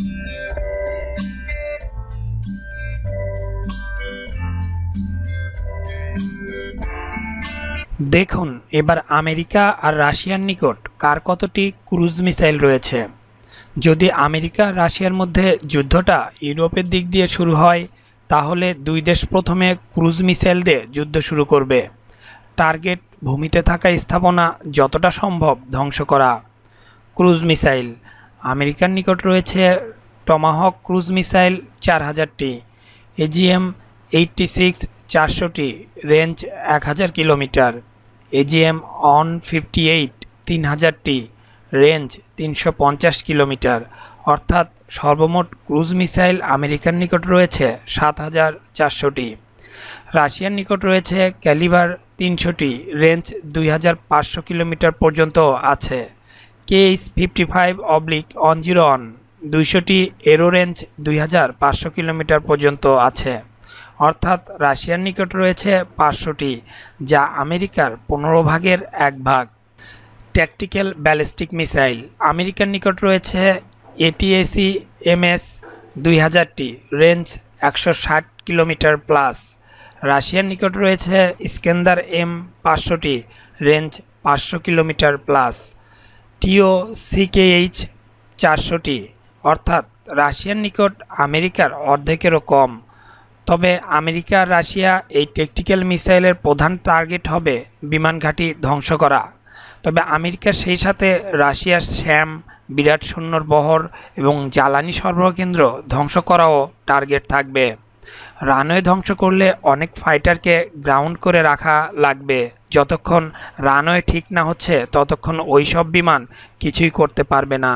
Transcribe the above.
দেখুন এবার আমেরিকা আর রাশিয়ার নিকট কার কতটি ক্রুজ মিসাইল রয়েছে যদি আমেরিকা রাশিয়ার মধ্যে যুদ্ধটা ইউরোপের দিক দিয়ে শুরু হয় তাহলে দুই দেশ প্রথমে ক্রুজ মিসাইল দিয়ে যুদ্ধ শুরু করবে টার্গেট ভূমিতে থাকা স্থাপনা যতটা সম্ভব ধ্বংস করা ক্রুজ মিসাইল আমেরিকার নিকট রয়েছে টমাহক ক্রুজ মিসাইল চার হাজারটি এজিএম এইটটি সিক্স চারশোটি রেঞ্জ এক হাজার kilometre AGM one fifty eight তিন হাজারটি রেঞ্জ তিনশো পঞ্চাশ কিলোমিটার অর্থাৎ সর্বমোট ক্রুজ মিসাইল আমেরিকার নিকট রয়েছে সাত হাজার চারশোটি রাশিয়ার নিকট রয়েছে ক্যালিবার তিনশোটি রেঞ্জ দুই হাজার পাঁচশো কিলোমিটার পর্যন্ত আছে কেএস ফিফটি ফাইভ অবলিক অন জিরো অন দুইশোটি এরো রেঞ্জ দুই হাজার পাঁচশো কিলোমিটার পর্যন্ত আছে অর্থাৎ রাশিয়ার নিকট রয়েছে পাঁচশোটি যা আমেরিকার পনেরো ভাগের এক ভাগ ট্যাকটিক্যাল ব্যালিস্টিক মিসাইল আমেরিকার নিকট রয়েছে এটিএসি এমএস দুই হাজারটি রেঞ্জ একশো ষাট কিলোমিটার প্লাস রাশিয়ার নিকট রয়েছে স্কেন্দার এম পাঁচশোটি রেঞ্জ পাঁচশো কিলোমিটার প্লাস টিও সিকেএইচ চারশোটি অর্থাৎ রাশিয়ার নিকট আমেরিকার অর্ধেকেরও কম তবে আমেরিকা রাশিয়া এই টেকটিক্যাল মিসাইলের প্রধান টার্গেট হবে বিমান ধ্বংস করা তবে আমেরিকা সেই সাথে রাশিয়ার শ্যাম বিরাট শূন্যর বহর এবং জ্বালানি সরবরাহ কেন্দ্র ধ্বংস করাও টার্গেট থাকবে রানওয়ে ধ্বংস করলে অনেক ফাইটারকে গ্রাউন্ড করে রাখা লাগবে যতক্ষণ রানওয়ে ঠিক না হচ্ছে ততক্ষণ ওই সব বিমান কিছুই করতে পারবে না